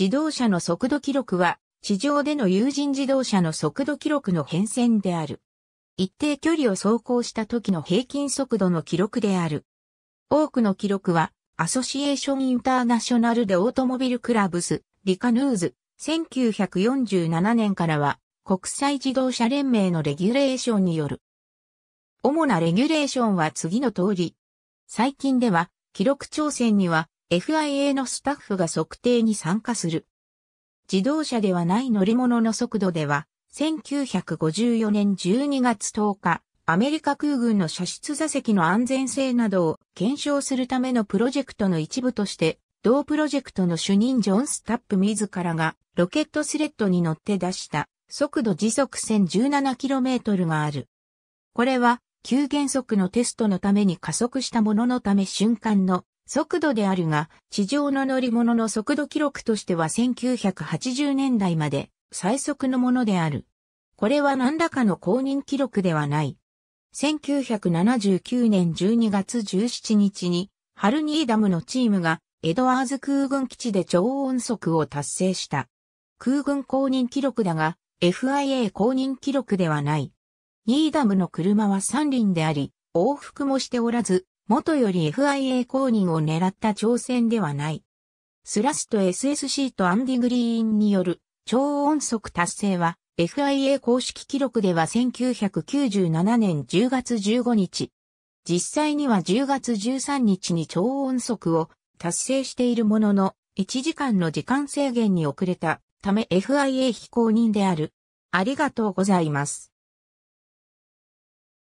自動車の速度記録は、地上での有人自動車の速度記録の変遷である。一定距離を走行した時の平均速度の記録である。多くの記録は、アソシエーションインターナショナルでオートモビルクラブス、リカヌーズ、1947年からは、国際自動車連盟のレギュレーションによる。主なレギュレーションは次の通り。最近では、記録挑戦には、FIA のスタッフが測定に参加する。自動車ではない乗り物の速度では、1954年12月10日、アメリカ空軍の射出座席の安全性などを検証するためのプロジェクトの一部として、同プロジェクトの主任ジョン・スタップ自らがロケットスレッドに乗って出した速度時速 1017km がある。これは急減速のテストのために加速したもののため瞬間の速度であるが、地上の乗り物の速度記録としては1980年代まで最速のものである。これは何らかの公認記録ではない。1979年12月17日に、ハルニーダムのチームが、エドワーズ空軍基地で超音速を達成した。空軍公認記録だが、FIA 公認記録ではない。ニーダムの車は三輪であり、往復もしておらず、元より FIA 公認を狙った挑戦ではない。スラスト SSC とアンディ・グリーンによる超音速達成は FIA 公式記録では1997年10月15日。実際には10月13日に超音速を達成しているものの1時間の時間制限に遅れたため FIA 非公認である。ありがとうございます。